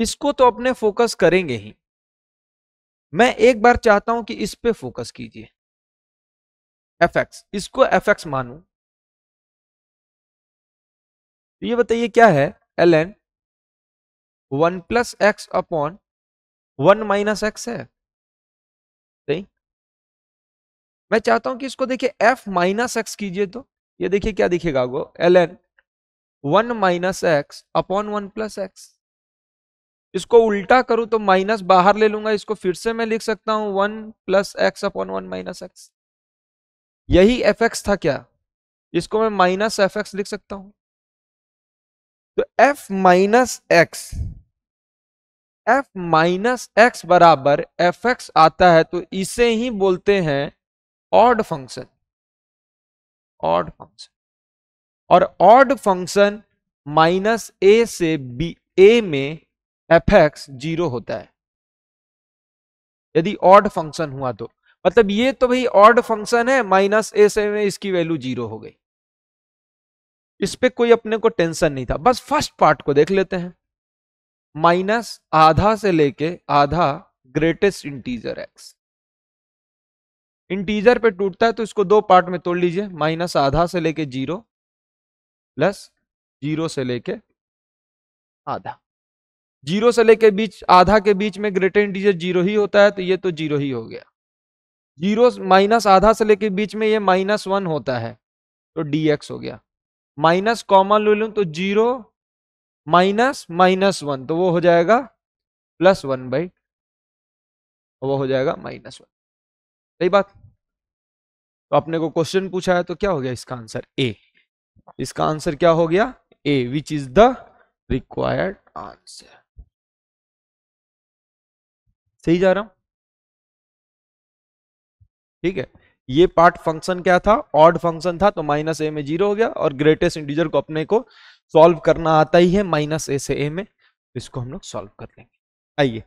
इसको तो अपने फोकस करेंगे ही मैं एक बार चाहता हूं कि इस पे फोकस कीजिए एफएक्स इसको एफएक्स मानू तो ये बताइए क्या है L N one plus X upon one minus X है सही मैं चाहता हूं कि इसको देखिए एफ माइनस एक्स कीजिए तो ये देखिए क्या दिखेगा वो L N one minus X upon one plus X इसको उल्टा करूं तो माइनस बाहर ले लूंगा इसको फिर से मैं लिख सकता हूं one plus X upon one minus X यही एफ एक्स था क्या इसको मैं माइनस एफ एक्स लिख सकता हूं तो F minus X F minus X बराबर एफ एक्स आता है तो इसे ही बोलते हैं ऑड फंक्शन ऑड फंक्शन और ऑड फंक्शन माइनस ए से बी ए में एफ एक्स जीरो होता है यदि ऑड फंक्शन हुआ तो मतलब ये तो भाई ऑड फंक्शन है माइनस ए से में इसकी वैल्यू जीरो हो गई इस पर कोई अपने को टेंशन नहीं था बस फर्स्ट पार्ट को देख लेते हैं माइनस आधा से लेके आधा ग्रेटेस्ट इंटीजर एक्स इंटीजर पे टूटता है तो इसको दो पार्ट में तोड़ लीजिए माइनस आधा से लेके जीरो प्लस जीरो से लेके आधा जीरो से लेके बीच आधा के बीच में ग्रेटर इंटीजर जीरो ही होता है तो ये तो जीरो ही हो गया जीरो माइनस आधा से लेके बीच में ये माइनस वन होता है तो डी एक्स हो गया माइनस कॉमन ले लू तो जीरो माइनस माइनस वन तो वो हो जाएगा प्लस वन बाई वो हो जाएगा माइनस वन सही बात तो आपने को क्वेश्चन पूछा है तो क्या हो गया इसका आंसर ए इसका आंसर क्या हो गया A which is the required answer सही जा रहा हूं ठीक है ये पार्ट फंक्शन क्या था ऑड फंक्शन था तो माइनस ए में जीरो हो गया और ग्रेटेस्ट इंटीजर को अपने को सॉल्व करना आता ही है माइनस ए से ए में इसको हम लोग सॉल्व कर लेंगे आइए